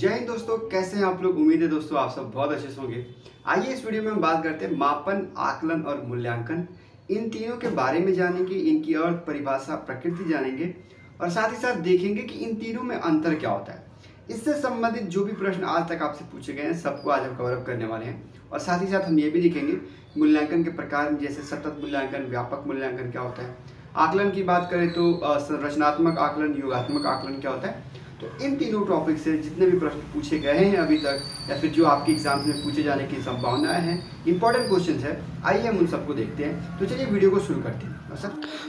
जय हिंद दोस्तों कैसे हैं आप लोग उम्मीद है दोस्तों आप सब बहुत अच्छे से होंगे आइए इस वीडियो में हम बात करते हैं मापन आकलन और मूल्यांकन इन तीनों के बारे में जानेंगे इनकी और परिभाषा प्रकृति जानेंगे और साथ ही साथ देखेंगे कि इन तीनों में अंतर क्या होता है इससे संबंधित जो भी प्रश्न आज तक आपसे पूछे गए हैं सबको आज हम कवरअप करने वाले हैं और साथ ही साथ हम ये भी देखेंगे मूल्यांकन के प्रकार जैसे सतत मूल्यांकन व्यापक मूल्यांकन क्या होता है आकलन की बात करें तो संरचनात्मक आकलन योगात्मक आकलन क्या होता है तो इन तीनों टॉपिक से जितने भी प्रश्न पूछे गए हैं अभी तक या फिर जो आपके एग्जाम्स में पूछे जाने की संभावनाएं हैं इंपॉर्टेंट क्वेश्चन है आइए हम उन सबको देखते हैं तो चलिए वीडियो को शुरू करते हैं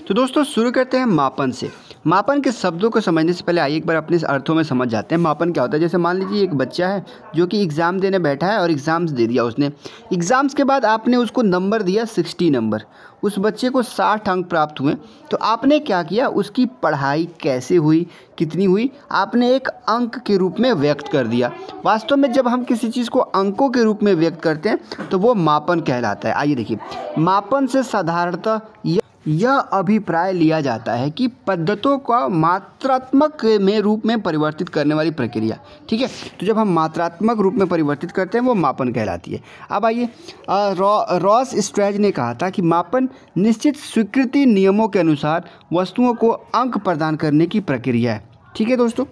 तो दोस्तों शुरू करते हैं मापन से मापन के शब्दों को समझने से पहले आइए एक बार अपने अर्थों में समझ जाते हैं मापन क्या होता है जैसे मान लीजिए एक बच्चा है जो कि एग्ज़ाम देने बैठा है और एग्ज़ाम्स दे दिया उसने एग्ज़ाम्स के बाद आपने उसको नंबर दिया सिक्सटी नंबर उस बच्चे को साठ अंक प्राप्त हुए तो आपने क्या किया उसकी पढ़ाई कैसे हुई कितनी हुई आपने एक अंक के रूप में व्यक्त कर दिया वास्तव में जब हम किसी चीज़ को अंकों के रूप में व्यक्त करते हैं तो वो मापन कहलाता है आइए देखिए मापन से साधारणतः यह यह अभिप्राय लिया जाता है कि पद्धतों का मात्रात्मक में रूप में परिवर्तित करने वाली प्रक्रिया ठीक है तो जब हम मात्रात्मक रूप में परिवर्तित करते हैं वो मापन कहलाती है अब आइए रॉस स्ट्रेज ने कहा था कि मापन निश्चित स्वीकृति नियमों के अनुसार वस्तुओं को अंक प्रदान करने की प्रक्रिया है ठीक है दोस्तों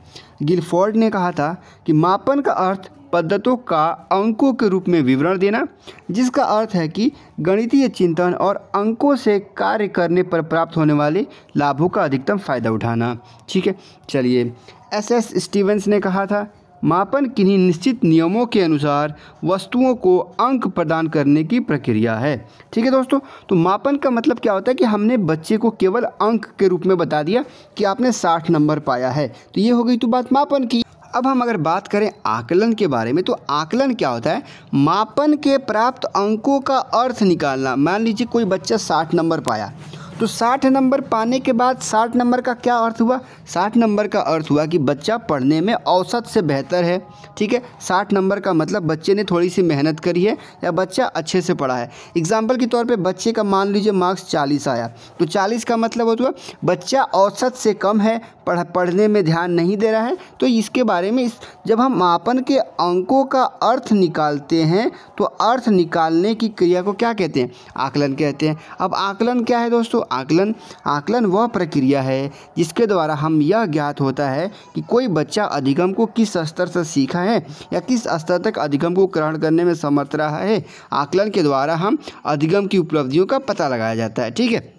गिलफोर्ड ने कहा था कि मापन का अर्थ पद्धतों का अंकों के रूप में विवरण देना जिसका अर्थ है कि गणितीय चिंतन और अंकों से कार्य करने पर प्राप्त होने वाले लाभों का अधिकतम फ़ायदा उठाना ठीक है चलिए एस एस स्टीवेंस ने कहा था मापन किन्हीं निश्चित नियमों के अनुसार वस्तुओं को अंक प्रदान करने की प्रक्रिया है ठीक है दोस्तों तो मापन का मतलब क्या होता है कि हमने बच्चे को केवल अंक के रूप में बता दिया कि आपने साठ नंबर पाया है तो ये हो गई तो बात मापन की अब हम अगर बात करें आकलन के बारे में तो आकलन क्या होता है मापन के प्राप्त अंकों का अर्थ निकालना मान लीजिए कोई बच्चा साठ नंबर पाया तो साठ नंबर पाने के बाद साठ नंबर का क्या अर्थ हुआ साठ नंबर का अर्थ हुआ कि बच्चा पढ़ने में औसत से बेहतर है ठीक है साठ नंबर का मतलब बच्चे ने थोड़ी सी मेहनत करी है या बच्चा अच्छे से पढ़ा है एग्जाम्पल के तौर पर बच्चे का मान लीजिए मार्क्स चालीस आया तो चालीस का मतलब होता हुआ बच्चा औसत से कम है पढ़ पढ़ने में ध्यान नहीं दे रहा है तो इसके बारे में इस जब हम मापन के अंकों का अर्थ निकालते हैं तो अर्थ निकालने की क्रिया को क्या कहते हैं आकलन कहते हैं अब आकलन क्या है दोस्तों आकलन आकलन वह प्रक्रिया है जिसके द्वारा हम यह ज्ञात होता है कि कोई बच्चा अधिगम को किस स्तर से सीखा है या किस स्तर तक अधिगम को ग्रहण करने में समर्थ रहा है आकलन के द्वारा हम अधिगम की उपलब्धियों का पता लगाया जाता है ठीक है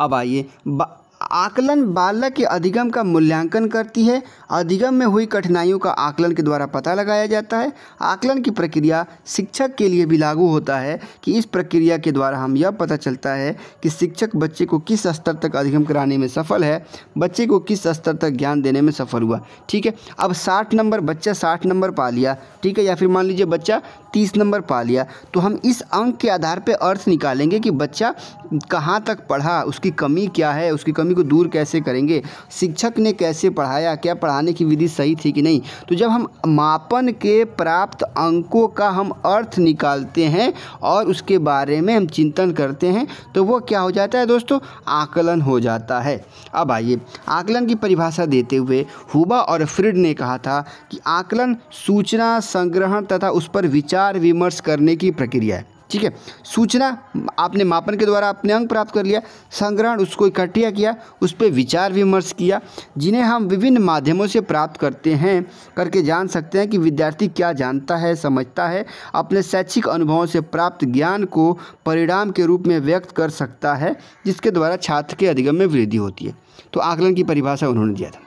अब आइए आकलन बालक के अधिगम का मूल्यांकन करती है अधिगम में हुई कठिनाइयों का आकलन के द्वारा पता लगाया जाता है आकलन की प्रक्रिया शिक्षक के लिए भी लागू होता है कि इस प्रक्रिया के द्वारा हम यह पता चलता है कि शिक्षक बच्चे को किस स्तर तक अधिगम कराने में सफल है बच्चे को किस स्तर तक ज्ञान देने में सफल हुआ ठीक है अब साठ नंबर बच्चा साठ नंबर पा लिया ठीक है या फिर मान लीजिए बच्चा तीस नंबर पा लिया तो हम इस अंक के आधार पर अर्थ निकालेंगे कि बच्चा कहाँ तक पढ़ा उसकी कमी क्या है उसकी कमी को दूर कैसे करेंगे शिक्षक ने कैसे पढ़ाया क्या पढ़ा बताने की विधि सही थी कि नहीं तो जब हम मापन के प्राप्त अंकों का हम अर्थ निकालते हैं और उसके बारे में हम चिंतन करते हैं तो वो क्या हो जाता है दोस्तों आकलन हो जाता है अब आइए आकलन की परिभाषा देते हुए हुबा और फ्रिड ने कहा था कि आकलन सूचना संग्रहण तथा उस पर विचार विमर्श करने की प्रक्रिया है ठीक है सूचना आपने मापन के द्वारा अपने अंक प्राप्त कर लिया संग्रहण उसको इकट्ठा किया उस पर विचार विमर्श किया जिन्हें हम विभिन्न माध्यमों से प्राप्त करते हैं करके जान सकते हैं कि विद्यार्थी क्या जानता है समझता है अपने शैक्षिक अनुभवों से प्राप्त ज्ञान को परिणाम के रूप में व्यक्त कर सकता है जिसके द्वारा छात्र के अधिगम में वृद्धि होती है तो आकलन की परिभाषा उन्होंने दिया था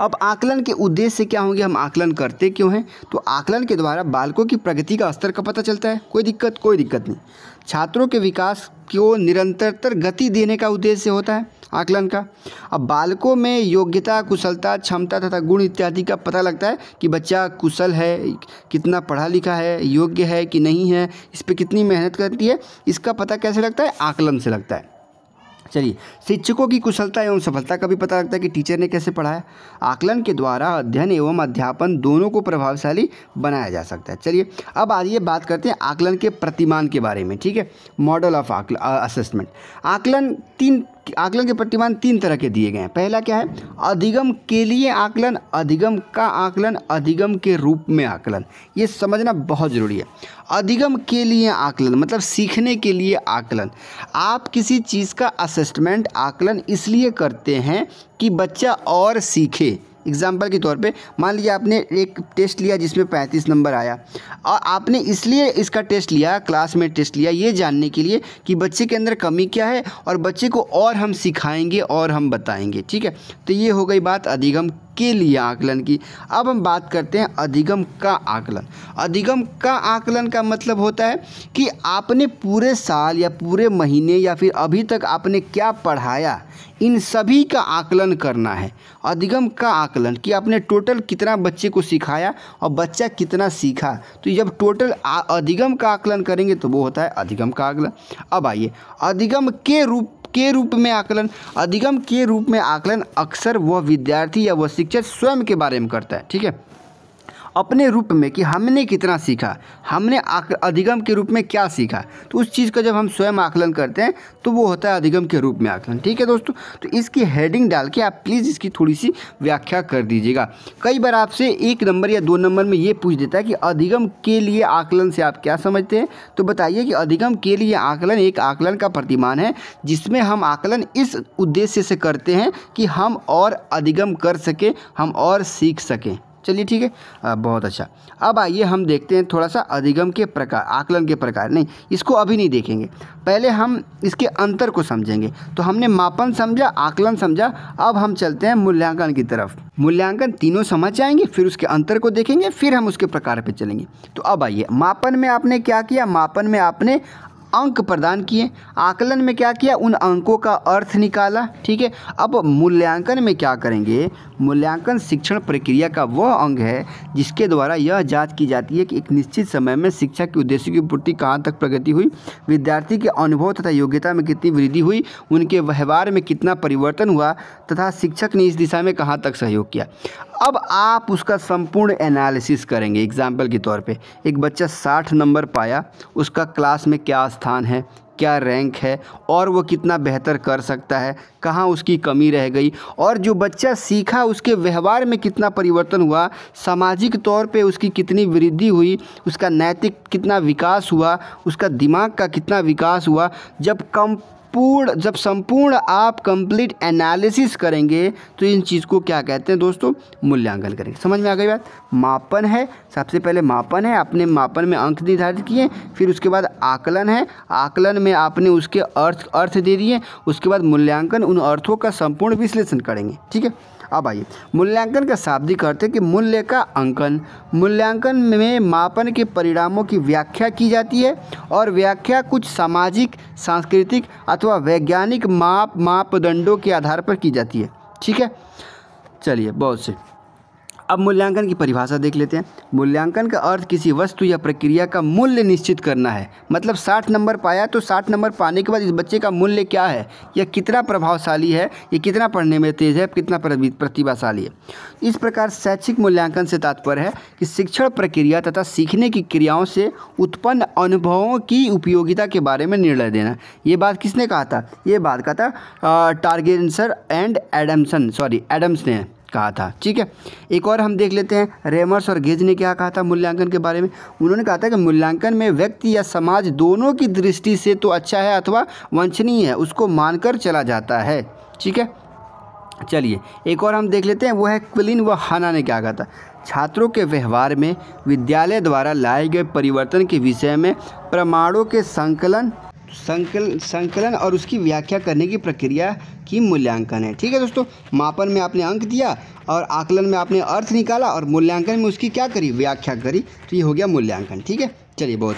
अब आकलन के उद्देश्य से क्या होंगे हम आकलन करते क्यों हैं तो आकलन के द्वारा बालकों की प्रगति का स्तर का पता चलता है कोई दिक्कत कोई दिक्कत नहीं छात्रों के विकास को निरंतरतर गति देने का उद्देश्य होता है आकलन का अब बालकों में योग्यता कुशलता क्षमता तथा गुण इत्यादि का पता लगता है कि बच्चा कुशल है कितना पढ़ा लिखा है योग्य है कि नहीं है इस पर कितनी मेहनत करती है इसका पता कैसे लगता है आकलन से लगता है चलिए शिक्षकों की कुशलता एवं सफलता का भी पता लगता है कि टीचर ने कैसे पढ़ाया आकलन के द्वारा अध्ययन एवं अध्यापन दोनों को प्रभावशाली बनाया जा सकता है चलिए अब आइए बात करते हैं आकलन के प्रतिमान के बारे में ठीक है मॉडल ऑफ आकल असेसमेंट आकलन तीन आकलन के प्रतिमान तीन तरह के दिए गए हैं पहला क्या है अधिगम के लिए आकलन अधिगम का आकलन अधिगम के रूप में आकलन ये समझना बहुत ज़रूरी है अधिगम के लिए आकलन मतलब सीखने के लिए आकलन आप किसी चीज़ का असेसमेंट आकलन इसलिए करते हैं कि बच्चा और सीखे एग्जाम्पल के तौर पे मान लीजिए आपने एक टेस्ट लिया जिसमें पैंतीस नंबर आया और आपने इसलिए इसका टेस्ट लिया क्लास में टेस्ट लिया ये जानने के लिए कि बच्चे के अंदर कमी क्या है और बच्चे को और हम सिखाएंगे और हम बताएंगे ठीक है तो ये हो गई बात अधिगम के लिए आकलन की अब हम बात करते हैं अधिगम का आकलन अधिगम का आकलन का मतलब होता है कि आपने पूरे साल या पूरे महीने या फिर अभी तक आपने क्या पढ़ाया इन सभी का आकलन करना है अधिगम का आकलन आकलन कि आपने टोटल कितना बच्चे को सिखाया और बच्चा कितना सीखा तो जब टोटल अधिगम का आकलन करेंगे तो वो होता है अधिगम का आकलन अब आइए अधिगम के रूप के रूप में आकलन अधिगम के रूप में आकलन अक्सर वह विद्यार्थी या वह शिक्षक स्वयं के बारे में करता है ठीक है अपने रूप में कि हमने कितना सीखा हमने अधिगम के रूप में क्या सीखा तो उस चीज़ का जब हम स्वयं आकलन करते हैं तो वो होता है अधिगम के रूप में आकलन ठीक है दोस्तों तो इसकी हेडिंग डाल के आप प्लीज़ इसकी थोड़ी सी व्याख्या कर दीजिएगा कई बार आपसे एक नंबर या दो नंबर में ये पूछ देता है कि अधिगम के लिए आकलन से आप क्या समझते हैं तो बताइए कि अधिगम के लिए आकलन एक आकलन का प्रतिमान है जिसमें हम आकलन इस उद्देश्य से करते हैं कि हम और अधिगम कर सकें हम और सीख सकें चलिए ठीक है आ, बहुत अच्छा अब आइए हम देखते हैं थोड़ा सा अधिगम के प्रकार आकलन के प्रकार नहीं इसको अभी नहीं देखेंगे पहले हम इसके अंतर को समझेंगे तो हमने मापन समझा आकलन समझा अब हम चलते हैं मूल्यांकन की तरफ मूल्यांकन तीनों समझ जाएंगे फिर उसके अंतर को देखेंगे फिर हम उसके प्रकार पर चलेंगे तो अब आइए मापन में आपने क्या किया मापन में आपने अंक प्रदान किए आकलन में क्या किया उन अंकों का अर्थ निकाला ठीक है अब मूल्यांकन में क्या करेंगे मूल्यांकन शिक्षण प्रक्रिया का वह अंग है जिसके द्वारा यह जांच की जाती है कि एक निश्चित समय में शिक्षा के उद्देश्य की पूर्ति कहाँ तक प्रगति हुई विद्यार्थी के अनुभव तथा योग्यता में कितनी वृद्धि हुई उनके व्यवहार में कितना परिवर्तन हुआ तथा शिक्षक ने इस दिशा में कहाँ तक सहयोग किया अब आप उसका संपूर्ण एनालिसिस करेंगे एग्जाम्पल के तौर पे एक बच्चा 60 नंबर पाया उसका क्लास में क्या स्थान है क्या रैंक है और वो कितना बेहतर कर सकता है कहाँ उसकी कमी रह गई और जो बच्चा सीखा उसके व्यवहार में कितना परिवर्तन हुआ सामाजिक तौर पे उसकी कितनी वृद्धि हुई उसका नैतिक कितना विकास हुआ उसका दिमाग का कितना विकास हुआ जब कम पूर्ण जब संपूर्ण आप कंप्लीट एनालिसिस करेंगे तो इन चीज़ को क्या कहते हैं दोस्तों मूल्यांकन करेंगे समझ में आ गई बात मापन है सबसे पहले मापन है आपने मापन में अंक निर्धारित किए फिर उसके बाद आकलन है आकलन में आपने उसके अर्थ अर्थ दे दिए उसके बाद मूल्यांकन उन अर्थों का संपूर्ण विश्लेषण करेंगे ठीक है अब आइए मूल्यांकन का शाब्दिक करते हैं कि मूल्य का अंकन मूल्यांकन में मापन के परिणामों की व्याख्या की जाती है और व्याख्या कुछ सामाजिक सांस्कृतिक अथवा वैज्ञानिक माप मापदंडों के आधार पर की जाती है ठीक है चलिए बहुत से अब मूल्यांकन की परिभाषा देख लेते हैं मूल्यांकन का अर्थ किसी वस्तु या प्रक्रिया का मूल्य निश्चित करना है मतलब 60 नंबर पाया तो 60 नंबर पाने के बाद इस बच्चे का मूल्य क्या है यह कितना प्रभावशाली है यह कितना पढ़ने में तेज है कितना प्रतिभाशाली है इस प्रकार शैक्षिक मूल्यांकन से तात्पर्य है कि शिक्षण प्रक्रिया तथा सीखने की क्रियाओं से उत्पन्न अनुभवों की उपयोगिता के बारे में निर्णय देना ये बात किसने कहा था ये बात कहा था टारगेंसर एंड एडम्सन सॉरी एडम्स ने कहा था ठीक है एक और हम देख लेते हैं रेमर्स और गेज ने क्या कहा था मूल्यांकन के बारे में उन्होंने कहा था कि मूल्यांकन में व्यक्ति या समाज दोनों की दृष्टि से तो अच्छा है अथवा वंचनीय है उसको मानकर चला जाता है ठीक है चलिए एक और हम देख लेते हैं वो है क्विलिन व हाना ने क्या कहा था छात्रों के व्यवहार में विद्यालय द्वारा लाए गए परिवर्तन के विषय में प्रमाणों के संकलन संकल संकलन और उसकी व्याख्या करने की प्रक्रिया की मूल्यांकन है ठीक है दोस्तों मापन में आपने अंक दिया और आकलन में आपने अर्थ निकाला और मूल्यांकन में उसकी क्या करी व्याख्या करी तो ये हो गया मूल्यांकन ठीक है चलिए बहुत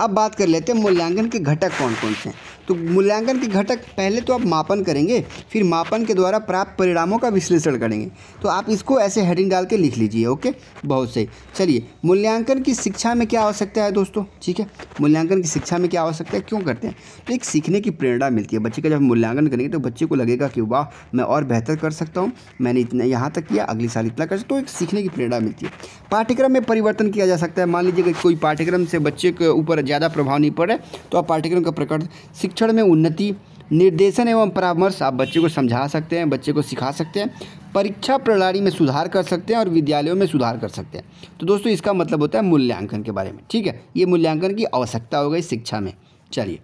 अब बात कर लेते हैं मूल्यांकन के घटक कौन कौन से हैं तो मूल्यांकन के घटक पहले तो आप मापन करेंगे फिर मापन के द्वारा प्राप्त परिणामों का विश्लेषण करेंगे तो आप इसको ऐसे हेडिंग डाल के लिख लीजिए ओके बहुत सही चलिए मूल्यांकन की शिक्षा में क्या आवश्यकता है दोस्तों ठीक है मूल्यांकन की शिक्षा में क्या आवश्यकता है क्यों करते हैं तो एक सीखने की प्रेरणा मिलती है बच्चे का जब मूल्यांकन करेंगे तो बच्चे को लगेगा कि वाह मैं और बेहतर कर सकता हूँ मैंने इतना यहाँ तक किया अगले साल इतना कर सकता हूँ एक सीखने की प्रेरणा मिलती है पाठ्यक्रम में परिवर्तन किया जा सकता है मान लीजिए कोई पाठ्यक्रम से बच्चे के ऊपर ज़्यादा प्रभाव नहीं पड़े तो आप पाठ्यक्रम का प्रकट शिक्षण में उन्नति निर्देशन एवं परामर्श आप बच्चे को समझा सकते हैं बच्चे को सिखा सकते हैं परीक्षा प्रणाली में सुधार कर सकते हैं और विद्यालयों में सुधार कर सकते हैं तो दोस्तों इसका मतलब होता है मूल्यांकन के बारे में ठीक है ये मूल्यांकन की आवश्यकता हो गई शिक्षा में चलिए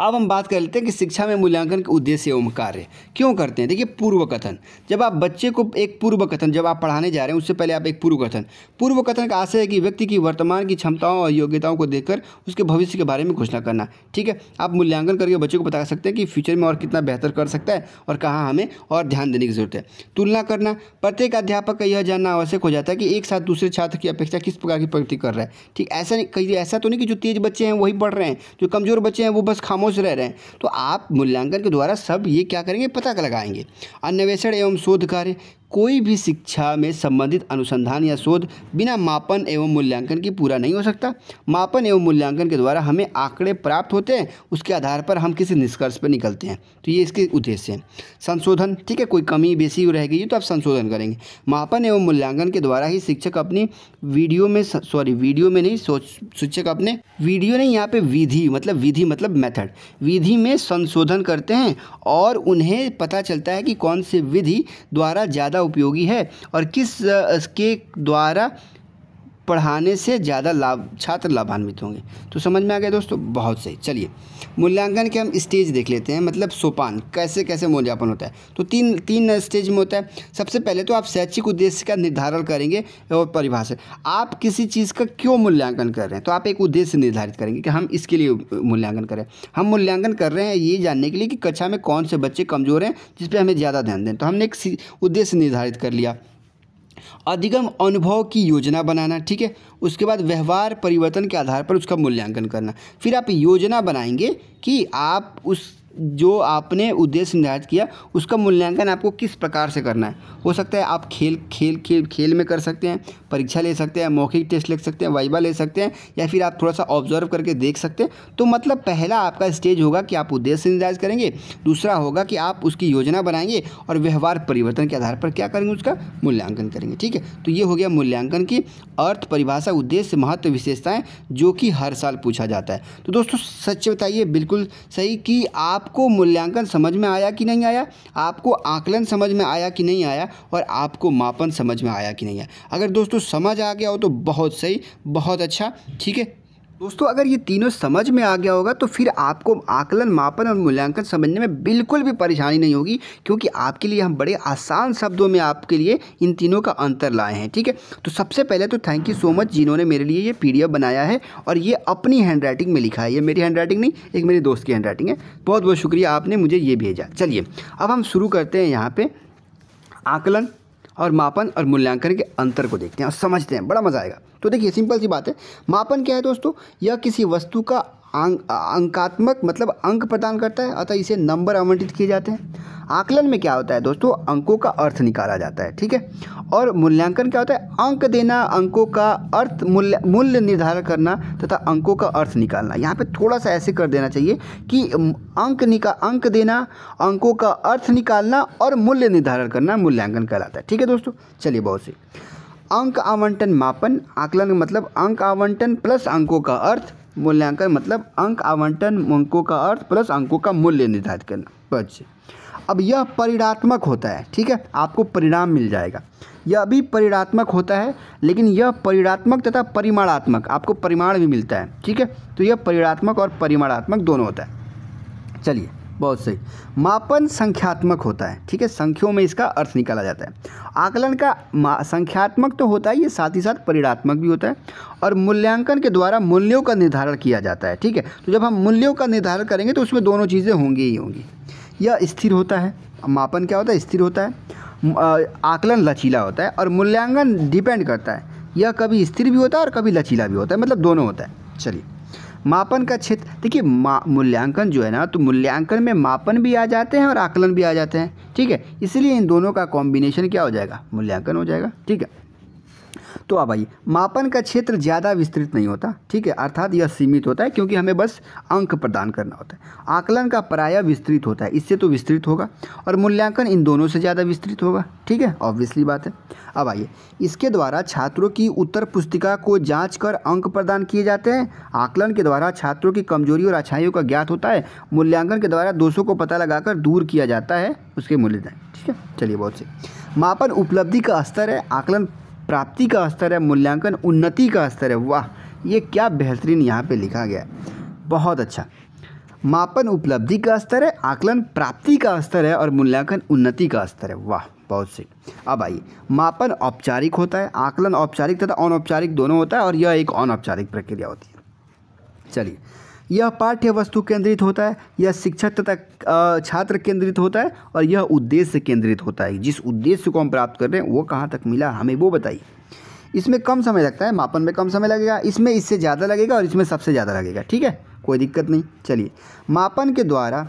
अब हम बात कर लेते हैं कि शिक्षा में मूल्यांकन के उद्देश्य एवं कार्य क्यों करते हैं देखिए पूर्व कथन जब आप बच्चे को एक पूर्व कथन जब आप पढ़ाने जा रहे हैं उससे पहले आप एक पूर्व कथन पूर्व कथन का आशय है कि व्यक्ति की वर्तमान की क्षमताओं और योग्यताओं को देखकर उसके भविष्य के बारे में घोषणा करना ठीक है आप मूल्यांकन करके बच्चे को बता सकते हैं कि फ्यूचर में और कितना बेहतर कर सकता है और कहाँ हमें और ध्यान देने की जरूरत है तुलना करना प्रत्येक अध्यापक का यह जानना आवश्यक हो जाता है कि एक साथ दूसरे छात्र की अपेक्षा किस प्रकार की प्रगति कर रहा है ठीक ऐसा नहीं ऐसा तो नहीं कि जो तेज बच्चे हैं वही पढ़ रहे हैं जो कमजोर बच्चे हैं वो बस खामोश रह रहे हैं तो आप मूल्यांकन के द्वारा सब ये क्या करेंगे पता लगाएंगे अन्यवेषण एवं शोध कार्य कोई भी शिक्षा में संबंधित अनुसंधान या शोध बिना मापन एवं मूल्यांकन की पूरा नहीं हो सकता मापन एवं मूल्यांकन के द्वारा हमें आंकड़े प्राप्त होते हैं उसके आधार पर हम किसी निष्कर्ष पर निकलते हैं तो ये इसके उद्देश्य हैं संशोधन ठीक है कोई कमी बेसी रह गई तो आप संशोधन करेंगे मापन एवं मूल्यांकन के द्वारा ही शिक्षक अपनी वीडियो में सॉरी वीडियो में नहीं शिक्षक अपने वीडियो नहीं यहाँ पर विधि मतलब विधि मतलब मैथड विधि में संशोधन करते हैं और उन्हें पता चलता है कि कौन सी विधि द्वारा ज़्यादा उपयोगी है और किस के द्वारा पढ़ाने से ज़्यादा लाभ छात्र लाभान्वित होंगे तो समझ में आ गया दोस्तों बहुत सही चलिए मूल्यांकन के हम स्टेज देख लेते हैं मतलब सोपान कैसे कैसे मूल्यांकन होता है तो तीन तीन स्टेज में होता है सबसे पहले तो आप शैक्षिक उद्देश्य का निर्धारण करेंगे और परिभाषा आप किसी चीज़ का क्यों मूल्यांकन कर रहे हैं तो आप एक उद्देश्य निर्धारित करेंगे कि हम इसके लिए मूल्यांकन करें हम मूल्यांकन कर रहे हैं ये जानने के लिए कि कक्षा में कौन से बच्चे कमज़ोर हैं जिस पर हमें ज़्यादा ध्यान दें तो हमने एक उद्देश्य निर्धारित कर लिया अधिगम अनुभव की योजना बनाना ठीक है उसके बाद व्यवहार परिवर्तन के आधार पर उसका मूल्यांकन करना फिर आप योजना बनाएंगे कि आप उस जो आपने उद्देश्य निर्धारित किया उसका मूल्यांकन आपको किस प्रकार से करना है हो सकता है आप खेल खेल खेल खेल में कर सकते हैं परीक्षा ले सकते हैं मौखिक टेस्ट ले सकते हैं वाइबा ले सकते हैं या फिर आप थोड़ा सा ऑब्जर्व करके देख सकते हैं तो मतलब पहला आपका स्टेज होगा कि आप उद्देश्य निर्धारित करेंगे दूसरा होगा कि आप उसकी योजना बनाएंगे और व्यवहार परिवर्तन के आधार पर क्या करेंगे उसका मूल्यांकन करेंगे ठीक है तो ये हो गया मूल्यांकन की अर्थ परिभाषा उद्देश्य महत्व विशेषताएँ जो कि हर साल पूछा जाता है तो दोस्तों सच्चे बताइए बिल्कुल सही कि आप आपको मूल्यांकन समझ में आया कि नहीं आया आपको आकलन समझ में आया कि नहीं आया और आपको मापन समझ में आया कि नहीं आया अगर दोस्तों समझ आ गया हो तो बहुत सही बहुत अच्छा ठीक है दोस्तों अगर ये तीनों समझ में आ गया होगा तो फिर आपको आकलन मापन और मूल्यांकन समझने में बिल्कुल भी परेशानी नहीं होगी क्योंकि आपके लिए हम बड़े आसान शब्दों में आपके लिए इन तीनों का अंतर लाए हैं ठीक है तो सबसे पहले तो थैंक यू सो मच जिन्होंने मेरे लिए ये पी बनाया है और ये अपनी हैंड राइटिंग में लिखा है ये मेरी हैंड राइटिंग नहीं एक मेरे दोस्त की हैंड राइटिंग है बहुत बहुत शुक्रिया आपने मुझे ये भेजा चलिए अब हम शुरू करते हैं यहाँ पर आकलन और मापन और मूल्यांकन के अंतर को देखते हैं और समझते हैं बड़ा मज़ा आएगा तो देखिए सिंपल सी बात है मापन क्या है दोस्तों यह किसी वस्तु का अंकात्मक मतलब अंक प्रदान करता है अतः इसे नंबर आवंटित किए जाते हैं आकलन में क्या होता है दोस्तों अंकों का अर्थ निकाला जाता है ठीक है और मूल्यांकन क्या होता है अंक देना अंकों का अर्थ मूल्य मूल्य निर्धारण करना तथा अंकों का अर्थ निकालना यहाँ पे थोड़ा सा ऐसे कर देना चाहिए कि अंक निका अंक देना अंकों का अर्थ निकालना और मूल्य निर्धारण करना मूल्यांकन कहलाता है ठीक है दोस्तों चलिए बहुत सी अंक आवंटन मापन आकलन मतलब अंक आवंटन प्लस अंकों का अर्थ मूल्यांकन मतलब अंक आवंटन अंकों का अर्थ प्लस अंकों का मूल्य निर्धारित करना बच्चे अब यह परिणात्मक होता है ठीक है आपको परिणाम मिल जाएगा यह भी परिणात्मक होता है लेकिन यह परिणात्मक तथा परिमाणात्मक आपको परिमाण भी मिलता है ठीक है तो यह परिणात्मक और परिमाणात्मक दोनों होता है चलिए बहुत सही मापन संख्यात्मक होता है ठीक है संख्यों में इसका अर्थ निकाला जाता है आकलन का संख्यात्मक तो होता है ये साथ ही साथ परिणात्मक भी होता है और मूल्यांकन के द्वारा मूल्यों का निर्धारण किया जाता है ठीक है तो जब हम मूल्यों का निर्धारण करेंगे तो उसमें दोनों चीज़ें होंगी ही होंगी यह स्थिर होता है मापन क्या होता है स्थिर होता है आकलन लचीला होता है और मूल्यांकन डिपेंड करता है यह कभी स्थिर भी होता है और कभी लचीला भी होता है मतलब दोनों होता है चलिए मापन का क्षेत्र देखिए मा मूल्यांकन जो है ना तो मूल्यांकन में मापन भी आ जाते हैं और आकलन भी आ जाते हैं ठीक है इसलिए इन दोनों का कॉम्बिनेशन क्या हो जाएगा मूल्यांकन हो जाएगा ठीक है तो अब आइए मापन का क्षेत्र ज़्यादा विस्तृत नहीं होता ठीक है अर्थात यह सीमित होता है क्योंकि हमें बस अंक प्रदान करना होता है आकलन का प्राय विस्तृत होता है इससे तो विस्तृत होगा और मूल्यांकन इन दोनों से ज़्यादा विस्तृत होगा ठीक है ऑब्वियसली बात है अब आइए इसके द्वारा छात्रों की उत्तर पुस्तिका को जाँच कर अंक प्रदान किए जाते हैं आकलन के द्वारा छात्रों की कमजोरी और अच्छाइयों का ज्ञात होता है मूल्यांकन के द्वारा दोषों को पता लगाकर दूर किया जाता है उसके मूल्य ठीक है चलिए बहुत से मापन उपलब्धि का स्तर है आकलन प्राप्ति का स्तर है मूल्यांकन उन्नति का स्तर है वाह ये क्या बेहतरीन यहाँ पे लिखा गया है बहुत अच्छा मापन उपलब्धि का स्तर है आकलन प्राप्ति का स्तर है और मूल्यांकन उन्नति का स्तर है वाह बहुत सही अब आइए मापन औपचारिक होता है आकलन औपचारिक तथा अनौपचारिक दोनों होता है और यह एक अनौपचारिक प्रक्रिया होती है चलिए यह पाठ्य वस्तु केंद्रित होता है यह शिक्षक तथा छात्र केंद्रित होता है और यह उद्देश्य केंद्रित होता है जिस उद्देश्य को हम प्राप्त कर रहे हैं वो कहाँ तक मिला हमें वो बताइए इसमें कम समय लगता है मापन में कम समय लगेगा इसमें इससे ज़्यादा लगेगा और इसमें सबसे ज़्यादा लगेगा ठीक है कोई दिक्कत नहीं चलिए मापन के द्वारा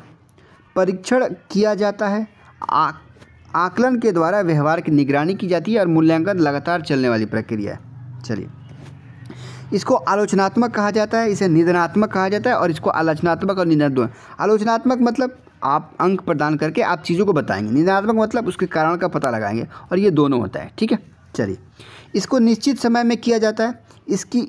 परीक्षण किया जाता है आ, आकलन के द्वारा व्यवहार की निगरानी की जाती है और मूल्यांकन लगातार चलने वाली प्रक्रिया है चलिए इसको आलोचनात्मक कहा जाता है इसे निधनात्मक कहा जाता है और इसको आलोचनात्मक और निधन आलोचनात्मक मतलब आप अंक प्रदान करके आप चीज़ों को बताएंगे निधनात्मक मतलब उसके कारण का पता लगाएंगे और ये दोनों होता है ठीक है चलिए इसको निश्चित समय में किया जाता है इसकी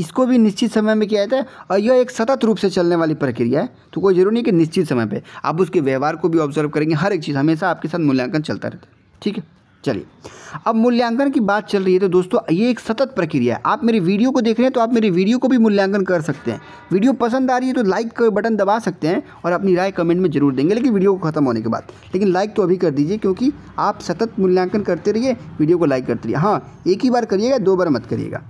इसको भी निश्चित समय में किया जाता है और यह एक सतत रूप से चलने वाली प्रक्रिया है तो कोई ज़रूरी नहीं कि निश्चित समय पे आप उसके व्यवहार को भी ऑब्जर्व करेंगे हर एक चीज़ हमेशा आपके साथ मूल्यांकन चलता रहता है ठीक है चलिए अब मूल्यांकन की बात चल रही है तो दोस्तों ये एक सतत प्रक्रिया है आप मेरी वीडियो को देख रहे हैं तो आप मेरी वीडियो को भी मूल्यांकन कर सकते हैं वीडियो पसंद आ रही है तो लाइक का बटन दबा सकते हैं और अपनी राय कमेंट में जरूर देंगे लेकिन वीडियो को खत्म होने के बाद लेकिन लाइक तो अभी कर दीजिए क्योंकि आप सतत मूल्यांकन करते रहिए वीडियो को लाइक करते रहिए हाँ एक ही बार करिएगा दो बार मत करिएगा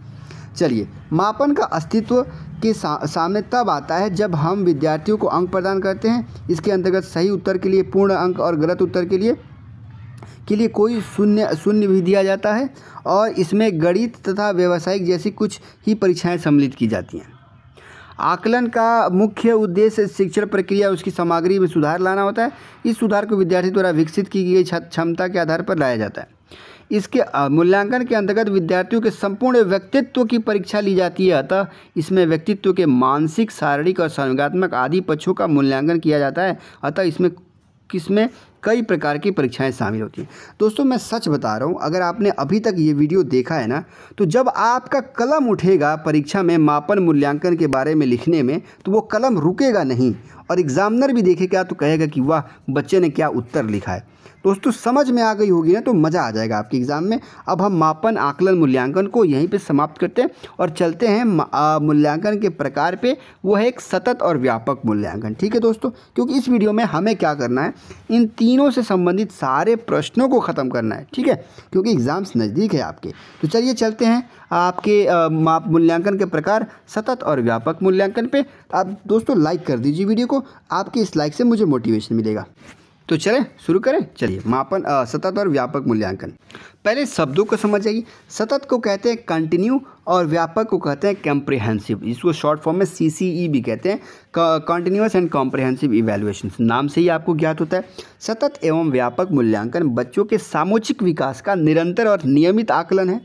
चलिए मापन का अस्तित्व के सा, सामने तब आता है जब हम विद्यार्थियों को अंक प्रदान करते हैं इसके अंतर्गत सही उत्तर के लिए पूर्ण अंक और गलत उत्तर के लिए के लिए कोई शून्य शून्य भी दिया जाता है और इसमें गणित तथा व्यावसायिक जैसी कुछ ही परीक्षाएं सम्मिलित की जाती हैं आकलन का मुख्य उद्देश्य शिक्षण प्रक्रिया उसकी सामग्री में सुधार लाना होता है इस सुधार को विद्यार्थी द्वारा विकसित की गई क्षमता के आधार पर लाया जाता है इसके मूल्यांकन के अंतर्गत विद्यार्थियों के संपूर्ण व्यक्तित्व की परीक्षा ली जाती है अतः इसमें व्यक्तित्व के मानसिक शारीरिक और संगात्मक आदि पक्षों का मूल्यांकन किया जाता है अतः इसमें किसमें कई प्रकार की परीक्षाएं शामिल होती हैं दोस्तों मैं सच बता रहा हूँ अगर आपने अभी तक ये वीडियो देखा है ना तो जब आपका कलम उठेगा परीक्षा में मापन मूल्यांकन के बारे में लिखने में तो वो कलम रुकेगा नहीं और एग्जामिनर भी देखेगा तो कहेगा कि वाह बच्चे ने क्या उत्तर लिखा है दोस्तों समझ में आ गई होगी ना तो मज़ा आ जाएगा आपके एग्ज़ाम में अब हम मापन आकलन मूल्यांकन को यहीं पर समाप्त करते हैं और चलते हैं मूल्यांकन के प्रकार पर वो है एक सतत और व्यापक मूल्यांकन ठीक है दोस्तों क्योंकि इस वीडियो में हमें क्या करना है इन तीनों से संबंधित सारे प्रश्नों को ख़त्म करना है ठीक है क्योंकि एग्ज़ाम्स नज़दीक है आपके तो चलिए चलते हैं आपके माप मूल्यांकन के प्रकार सतत और व्यापक मूल्यांकन पे आप दोस्तों लाइक कर दीजिए वीडियो को आपके इस लाइक से मुझे मोटिवेशन मिलेगा तो चलें शुरू करें चलिए मापन सतत और व्यापक मूल्यांकन पहले शब्दों को समझ जाइए सतत को कहते हैं कंटिन्यू और व्यापक को कहते हैं कॉम्प्रिहेंसिव इसको शॉर्ट फॉर्म में सी e भी कहते हैं कॉन्टिन्यूस एंड कॉम्प्रिहेंसिव इवेलुएशन नाम से ही आपको ज्ञात होता है सतत एवं व्यापक मूल्यांकन बच्चों के सामूचिक विकास का निरंतर और नियमित आकलन है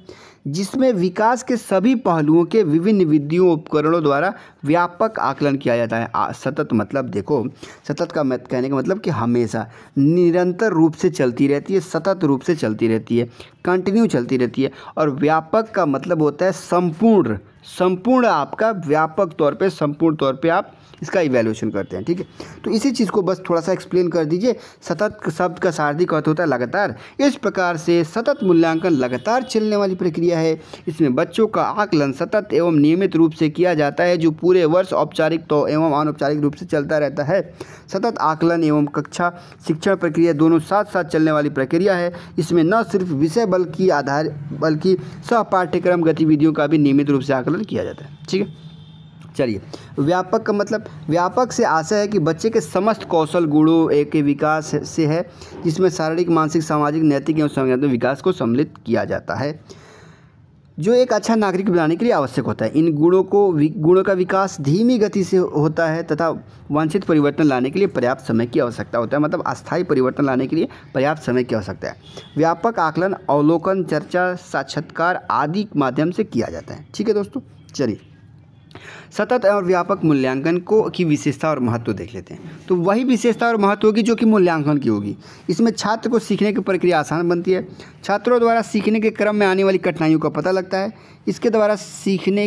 जिसमें विकास के सभी पहलुओं के विभिन्न विधियों उपकरणों द्वारा व्यापक आकलन किया जाता है आ, सतत मतलब देखो सतत का मत कहने का मतलब कि हमेशा निरंतर रूप से चलती रहती है सतत रूप से चलती रहती है कंटिन्यू चलती रहती है और व्यापक का मतलब होता है संपूर्ण संपूर्ण आपका व्यापक तौर पे संपूर्ण तौर पे आप इसका इवेल्यूशन करते हैं ठीक है तो इसी चीज़ को बस थोड़ा सा एक्सप्लेन कर दीजिए सतत शब्द का शार्दिक अर्थ होता है लगातार इस प्रकार से सतत मूल्यांकन लगातार चलने वाली प्रक्रिया है इसमें बच्चों का आकलन सतत एवं नियमित रूप से किया जाता है जो पूरे वर्ष औपचारिक तो एवं अनौपचारिक रूप से चलता रहता है सतत आकलन एवं कक्षा शिक्षण प्रक्रिया दोनों साथ साथ चलने वाली प्रक्रिया है इसमें न सिर्फ विषय बल्कि आधार बल्कि सह पाठ्यक्रम गतिविधियों का भी नियमित रूप से आकलन वर्णन किया जाता है ठीक है चलिए व्यापक का मतलब व्यापक से आशा है कि बच्चे के समस्त कौशल गुणों के विकास से है जिसमें शारीरिक मानसिक सामाजिक नैतिक एवं संज्ञात्मक विकास को सम्मिलित किया जाता है जो एक अच्छा नागरिक बनाने के लिए आवश्यक होता है इन गुणों को गुणों का विकास धीमी गति से होता है तथा वांछित परिवर्तन लाने के लिए पर्याप्त समय की आवश्यकता होता है मतलब अस्थायी परिवर्तन लाने के लिए पर्याप्त समय की आवश्यकता है व्यापक आकलन अवलोकन चर्चा साक्षात्कार आदि माध्यम से किया जाता है ठीक है दोस्तों चलिए सतत और व्यापक मूल्यांकन को की विशेषता और महत्व देख लेते हैं तो वही विशेषता और महत्व होगी जो कि मूल्यांकन की होगी इसमें छात्र को सीखने की प्रक्रिया आसान बनती है छात्रों द्वारा सीखने के क्रम में आने वाली कठिनाइयों का पता लगता है इसके द्वारा सीखने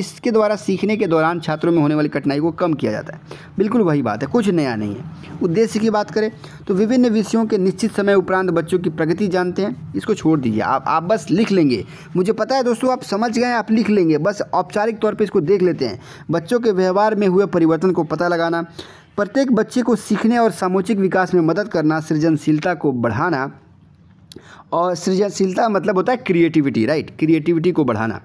इसके द्वारा सीखने के दौरान छात्रों में होने वाली कठिनाई को कम किया जाता है बिल्कुल वही बात है कुछ नया नहीं है उद्देश्य की बात करें तो विभिन्न विषयों के निश्चित समय उपरांत बच्चों की प्रगति जानते हैं इसको छोड़ दीजिए आप आप बस लिख लेंगे मुझे पता है दोस्तों आप समझ गए आप लिख लेंगे बस औपचारिक तौर पर इसको देख लेते हैं बच्चों के व्यवहार में हुए परिवर्तन को पता लगाना प्रत्येक बच्चे को सीखने और सामूचिक विकास में मदद करना सृजनशीलता को बढ़ाना और सृजनशीलता मतलब होता है क्रिएटिविटी राइट क्रिएटिविटी को बढ़ाना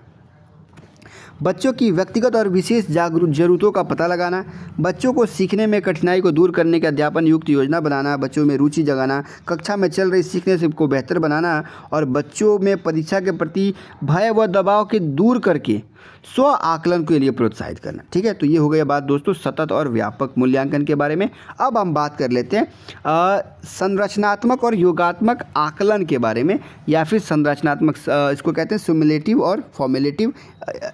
बच्चों की व्यक्तिगत और विशेष जागरूक जरूरतों का पता लगाना बच्चों को सीखने में कठिनाई को दूर करने के अध्यापन युक्त योजना बनाना बच्चों में रुचि जगाना कक्षा में चल रही सीखने से को बेहतर बनाना और बच्चों में परीक्षा के प्रति भय व दबाव के दूर करके स्व आकलन के लिए प्रोत्साहित करना ठीक है तो ये हो गया बात दोस्तों सतत और व्यापक मूल्यांकन के बारे में अब हम बात कर लेते हैं संरचनात्मक और योगात्मक आकलन के बारे में या फिर संरचनात्मक इसको कहते हैं सिमुलेटिव और फॉर्मुलेटिव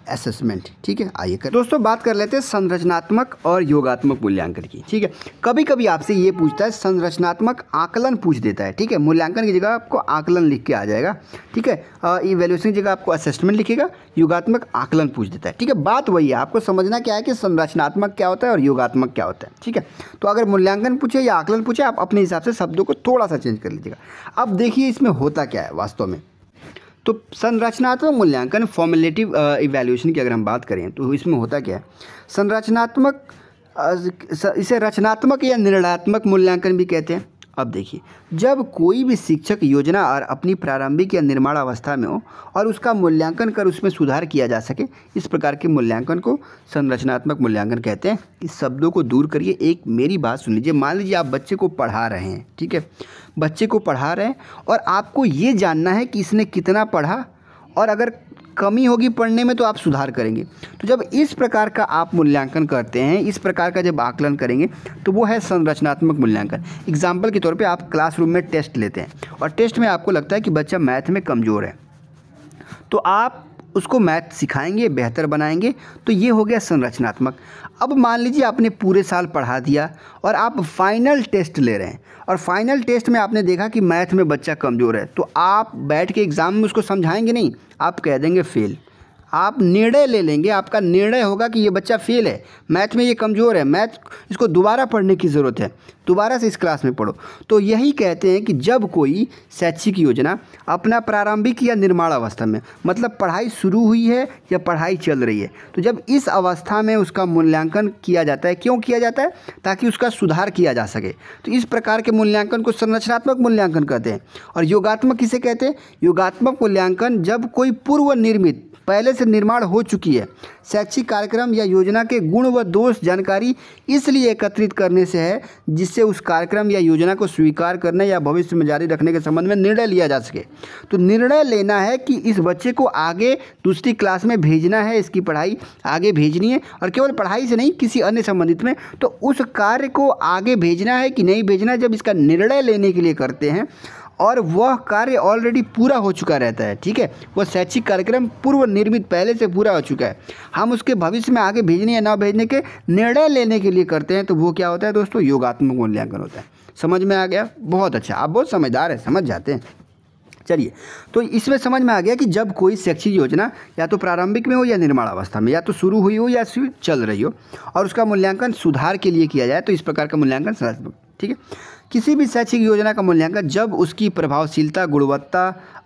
असेसमेंट ठीक है आइए कर दोस्तों बात कर लेते हैं संरचनात्मक और योगात्मक मूल्यांकन की ठीक है कभी कभी आपसे ये पूछता है संरचनात्मक आकलन पूछ देता है ठीक है मूल्यांकन की जगह आपको आकलन लिख के आ जाएगा ठीक है इवेल्यूशन की जगह आपको असेसमेंट लिखेगा योगात्मक आकलन आकलन पूछ देता है ठीक है बात वही है आपको समझना क्या है कि संरचनात्मक क्या होता है और योगात्मक क्या होता है ठीक है तो अगर मूल्यांकन पूछे या आकलन पूछे आप अपने हिसाब से शब्दों को थोड़ा सा चेंज कर लीजिएगा अब देखिए इसमें होता क्या है वास्तव में तो संरचनात्मक मूल्यांकन फॉर्मुलेटिव इवेल्यूशन की अगर हम बात करें तो इसमें होता क्या है संरचनात्मक इसे रचनात्मक या निर्णयात्मक मूल्यांकन भी कहते हैं अब देखिए जब कोई भी शिक्षक योजना और अपनी प्रारंभिक या निर्माण अवस्था में हो और उसका मूल्यांकन कर उसमें सुधार किया जा सके इस प्रकार के मूल्यांकन को संरचनात्मक मूल्यांकन कहते हैं इस शब्दों को दूर करिए एक मेरी बात सुन लीजिए मान लीजिए आप बच्चे को पढ़ा रहे हैं ठीक है बच्चे को पढ़ा रहे हैं और आपको ये जानना है कि इसने कितना पढ़ा और अगर कमी होगी पढ़ने में तो आप सुधार करेंगे तो जब इस प्रकार का आप मूल्यांकन करते हैं इस प्रकार का जब आकलन करेंगे तो वो है संरचनात्मक मूल्यांकन एग्जाम्पल के तौर पर आप क्लासरूम में टेस्ट लेते हैं और टेस्ट में आपको लगता है कि बच्चा मैथ में कमज़ोर है तो आप उसको मैथ सिखाएंगे बेहतर बनाएंगे तो ये हो गया संरचनात्मक अब मान लीजिए आपने पूरे साल पढ़ा दिया और आप फाइनल टेस्ट ले रहे हैं और फाइनल टेस्ट में आपने देखा कि मैथ में बच्चा कमज़ोर है तो आप बैठ के एग्ज़ाम में उसको समझाएंगे नहीं आप कह देंगे फेल आप निर्णय ले लेंगे आपका निर्णय होगा कि ये बच्चा फेल है मैथ में ये कमज़ोर है मैथ इसको दोबारा पढ़ने की ज़रूरत है दोबारा से इस क्लास में पढ़ो तो यही कहते हैं कि जब कोई शैक्षिक योजना अपना प्रारंभिक या निर्माण अवस्था में मतलब पढ़ाई शुरू हुई है या पढ़ाई चल रही है तो जब इस अवस्था में उसका मूल्यांकन किया जाता है क्यों किया जाता है ताकि उसका सुधार किया जा सके तो इस प्रकार के मूल्यांकन को संरचनात्मक मूल्यांकन कहते हैं और योगात्मक किसे कहते हैं योगात्मक मूल्यांकन जब कोई पूर्व निर्मित पहले से निर्माण हो चुकी है शैक्षिक कार्यक्रम या योजना के गुण व दोष जानकारी इसलिए एकत्रित करने से है जिससे उस कार्यक्रम या योजना को स्वीकार करने या भविष्य में जारी रखने के संबंध में निर्णय लिया जा सके तो निर्णय लेना है कि इस बच्चे को आगे दूसरी क्लास में भेजना है इसकी पढ़ाई आगे भेजनी है और केवल पढ़ाई से नहीं किसी अन्य संबंधित में तो उस कार्य को आगे भेजना है कि नहीं भेजना है जब इसका निर्णय लेने के लिए करते हैं और वह कार्य ऑलरेडी पूरा हो चुका रहता है ठीक है वह शैक्षिक कार्यक्रम पूर्व निर्मित पहले से पूरा हो चुका है हम उसके भविष्य में आगे भेजने या ना भेजने के निर्णय लेने के लिए करते हैं तो वो क्या होता है दोस्तों योगात्मक मूल्यांकन होता है समझ में आ गया बहुत अच्छा आप बहुत समझदार हैं समझ जाते हैं चलिए तो इसमें समझ में आ गया कि जब कोई शैक्षिक योजना या तो प्रारंभिक में हो या निर्माण अवस्था में या तो शुरू हुई हो या चल रही हो और उसका मूल्यांकन सुधार के लिए किया जाए तो इस प्रकार का मूल्यांकन सकारात्मक ठीक है किसी भी शैक्षिक योजना का मूल्यांकन जब उसकी प्रभावशीलता गुणवत्ता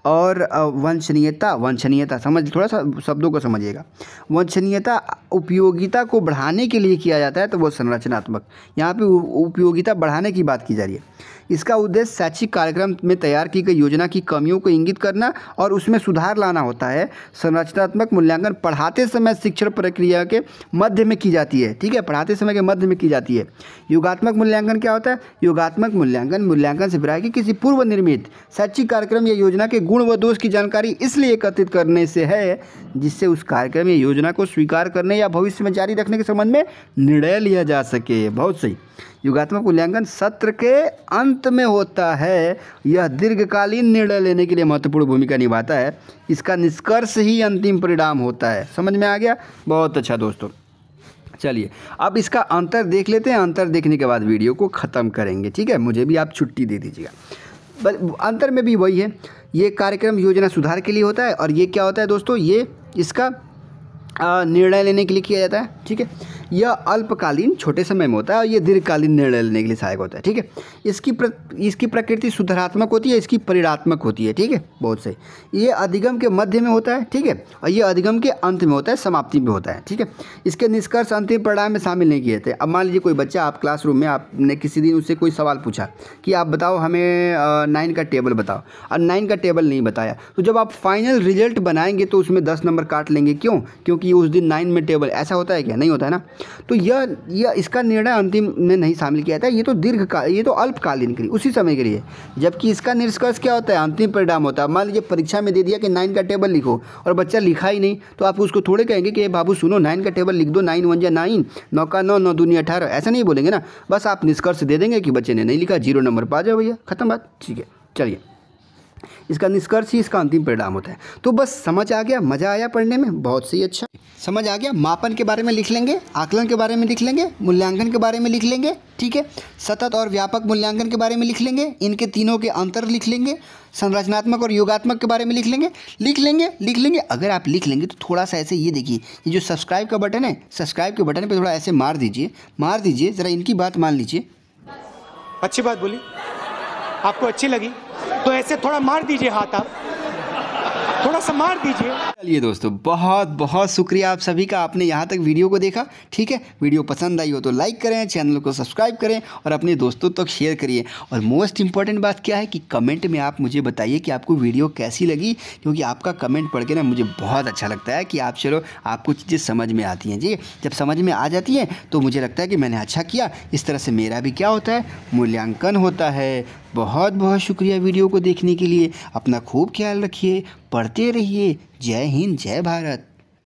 और वंशनीयता वंशनीयता समझ थोड़ा सा शब्दों को समझिएगा वंशनीयता उपयोगिता को बढ़ाने के लिए किया जाता है तो वो संरचनात्मक यहाँ पे उपयोगिता बढ़ाने की बात की जा रही है इसका उद्देश्य शैक्षिक कार्यक्रम में तैयार की गई योजना की कमियों को इंगित करना और उसमें सुधार लाना होता है संरचनात्मक मूल्यांकन पढ़ाते समय शिक्षण प्रक्रिया के मध्य में की जाती है ठीक है पढ़ाते समय के मध्य में की जाती है योगात्मक मूल्यांकन क्या होता है योगात्मक मूल्यांकन मूल्यांकन से बिरा कि किसी पूर्व निर्मित शैक्षिक कार्यक्रम या योजना के गुण व दोष की जानकारी इसलिए एकत्रित करने से है जिससे उस कार्यक्रम या योजना को स्वीकार करने या भविष्य में जारी रखने के संबंध में निर्णय लिया जा सके बहुत सही युगात्मक मूल्यांकन सत्र के अंत में होता है यह दीर्घकालीन निर्णय लेने के लिए महत्वपूर्ण भूमिका निभाता है इसका निष्कर्ष ही अंतिम परिणाम होता है समझ में आ गया बहुत अच्छा दोस्तों चलिए अब इसका अंतर देख लेते हैं अंतर देखने के बाद वीडियो को ख़त्म करेंगे ठीक है मुझे भी आप छुट्टी दे दीजिएगा अंतर में भी वही है ये कार्यक्रम योजना सुधार के लिए होता है और ये क्या होता है दोस्तों ये इसका निर्णय लेने के लिए किया जाता है ठीक है यह अल्पकालीन छोटे समय में होता है और यह दीर्घकालीन निर्णय लेने के लिए सहायक होता है ठीक है इसकी प्र, इसकी प्रकृति सुधारात्मक होती है इसकी परिणात्मक होती है ठीक है बहुत सही ये अधिगम के मध्य में होता है ठीक है और यह अधिगम के अंत में होता है समाप्ति में होता है ठीक है इसके निष्कर्ष अंतिम परिणाम में शामिल नहीं किए थे अब मान लीजिए कोई बच्चा आप क्लासरूम में आपने किसी दिन उससे कोई सवाल पूछा कि आप बताओ हमें नाइन का टेबल बताओ और नाइन का टेबल नहीं बताया तो जब आप फाइनल रिजल्ट बनाएंगे तो उसमें दस नंबर काट लेंगे क्यों क्योंकि उस दिन नाइन में टेबल ऐसा होता है क्या नहीं होता है ना तो यह यह इसका निर्णय अंतिम में नहीं शामिल किया जाता ये तो दीर्घकाल ये तो अल्पकालीन के लिए उसी समय के लिए जबकि इसका निष्कर्ष क्या होता है अंतिम परिणाम होता है मान लीजिए परीक्षा में दे दिया कि नाइन का टेबल लिखो और बच्चा लिखा ही नहीं तो आप उसको थोड़े कहेंगे कि बाबू सुनो नाइन का टेबल लिख दो नाइन वन या नाइन नौ का नौ नौ दुनिया अठारह ऐसा नहीं बोलेंगे ना बस आप निष्कर्ष दे देंगे कि बच्चे ने नहीं लिखा जीरो नंबर पा जाओ भैया खत्म बात ठीक है चलिए इसका निष्कर्ष ही इसका अंतिम परिणाम होता है तो बस समझ आ गया मज़ा आया पढ़ने में बहुत सही अच्छा समझ आ गया मापन के बारे में लिख लेंगे आकलन के बारे में लिख लेंगे मूल्यांकन के बारे में लिख लेंगे ठीक है सतत और व्यापक मूल्यांकन के बारे में लिख लेंगे इनके तीनों के अंतर लिख लेंगे संरचनात्मक और योगात्मक के बारे में लिख लेंगे लिख लेंगे लिख लेंगे अगर आप लिख लेंगे तो थोड़ा सा ऐसे ये देखिए ये जो सब्सक्राइब का बटन है सब्सक्राइब के बटन पर थोड़ा ऐसे मार दीजिए मार दीजिए ज़रा इनकी बात मान लीजिए अच्छी बात बोली आपको अच्छी लगी तो ऐसे थोड़ा मार दीजिए हाथ आप थोड़ा सा मार दीजिए चलिए दोस्तों बहुत बहुत शुक्रिया आप सभी का आपने यहाँ तक वीडियो को देखा ठीक है वीडियो पसंद आई हो तो लाइक करें चैनल को सब्सक्राइब करें और अपने दोस्तों तक तो शेयर करिए और मोस्ट इंपॉर्टेंट बात क्या है कि कमेंट में आप मुझे बताइए कि आपको वीडियो कैसी लगी क्योंकि आपका कमेंट पढ़ के ना मुझे बहुत अच्छा लगता है कि आप चलो आपको चीज़ें समझ में आती हैं जी जब समझ में आ जाती हैं तो मुझे लगता है कि मैंने अच्छा किया इस तरह से मेरा भी क्या होता है मूल्यांकन होता है बहुत बहुत शुक्रिया वीडियो को देखने के लिए अपना खूब ख्याल रखिए पढ़ते रहिए जय हिंद जय भारत